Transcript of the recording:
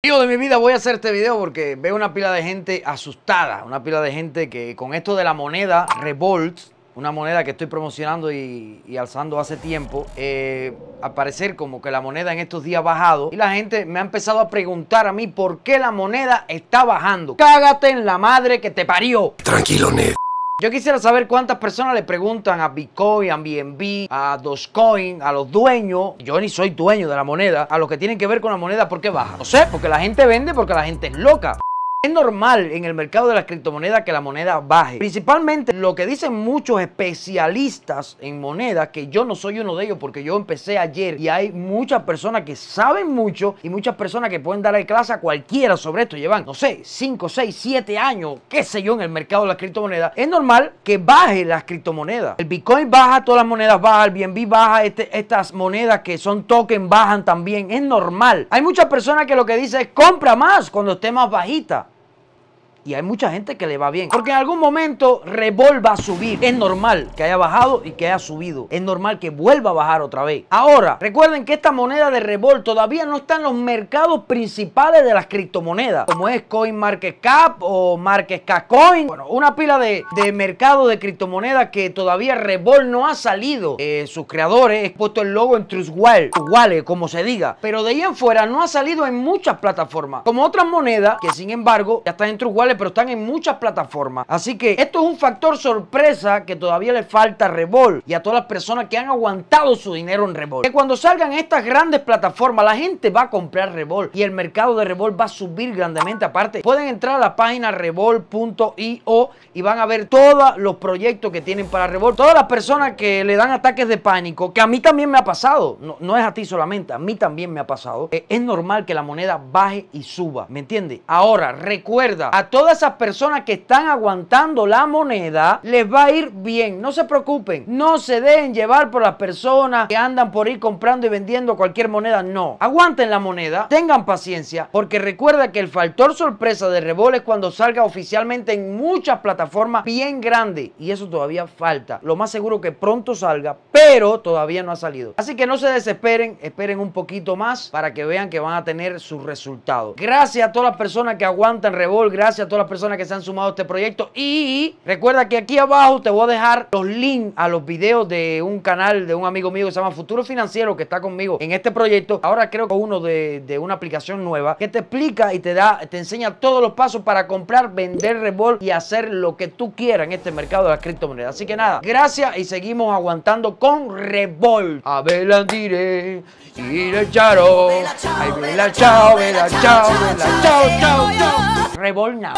Tío de mi vida, voy a hacer este video porque veo una pila de gente asustada, una pila de gente que con esto de la moneda Revolt, una moneda que estoy promocionando y, alzando hace tiempo, eh, como que la moneda en estos días ha bajado y la gente me ha empezado a preguntar a mí por qué la moneda está bajando. Cágate en la madre que te parió. Tranquilo, Ned. Yo quisiera saber cuántas personas le preguntan a Bitcoin, a BNB, a Dogecoin, a los dueños, yo ni soy dueño de la moneda, a los que tienen que ver con la moneda, ¿por qué baja? No sé, porque la gente vende, porque la gente es loca. Es normal en el mercado de las criptomonedas que la moneda baje. Principalmente lo que dicen muchos especialistas en monedas, que yo no soy uno de ellos porque yo empecé ayer y hay muchas personas que saben mucho y muchas personas que pueden darle clase a cualquiera sobre esto. Llevan, no sé, 5, 6, 7 años, qué sé yo, en el mercado de las criptomonedas. Es normal que baje las criptomonedas. El Bitcoin baja, todas las monedas bajan, el BNB baja, este, estas monedas que son token bajan también. Es normal. Hay muchas personas que lo que dicen es compra más cuando esté más bajita y hay mucha gente que le va bien. Porque en algún momento Revol va a subir. Es normal que haya bajado y que haya subido. Es normal que vuelva a bajar otra vez. Ahora, recuerden que esta moneda de revol todavía no está en los mercados principales de las criptomonedas, como es CoinMarketCap o MarketCapCoin. Bueno, una pila de, de mercado de criptomonedas que todavía revol no ha salido. Eh, sus creadores, han puesto el logo en TrueWall, como se diga. Pero de ahí en fuera no ha salido en muchas plataformas, como otras monedas que sin embargo ya están en TrueWall pero están en muchas plataformas. Así que esto es un factor sorpresa que todavía le falta a Revol y a todas las personas que han aguantado su dinero en Revol. Que cuando salgan estas grandes plataformas, la gente va a comprar Revol y el mercado de Revol va a subir grandemente. Aparte, pueden entrar a la página revol.io y van a ver todos los proyectos que tienen para Revol. Todas las personas que le dan ataques de pánico, que a mí también me ha pasado, no, es a ti solamente, a mí también me ha pasado, eh, es normal que la moneda baje y suba, ¿me entiendes? Ahora, recuerda a todos todas esas personas que están aguantando la moneda, les va a ir bien. No se preocupen, no se dejen llevar por las personas que andan por ir comprando y vendiendo cualquier moneda. No, aguanten la moneda, tengan paciencia, porque recuerda que el factor sorpresa de es cuando salga oficialmente en muchas plataformas bien grande. Y eso todavía falta. Lo más seguro que pronto salga, pero todavía no ha salido. Así que no se desesperen, esperen un poquito más para que vean que van a tener sus resultados. Gracias a todas las personas que aguantan Revol, gracias a todas las personas que se han sumado a este proyecto. Y recuerda que aquí abajo te voy a dejar los links a los videos de un canal de un amigo mío que se llama Futuro Financiero, que está conmigo en este proyecto. Ahora creo que uno de, una aplicación nueva que te explica y te da, te enseña todos los pasos para comprar, vender revol y hacer lo que tú quieras en este mercado de las criptomonedas. Así que nada, gracias y seguimos aguantando con revol A la diré y le charo. Ay, chao, chao, chao, chao, chao revolna.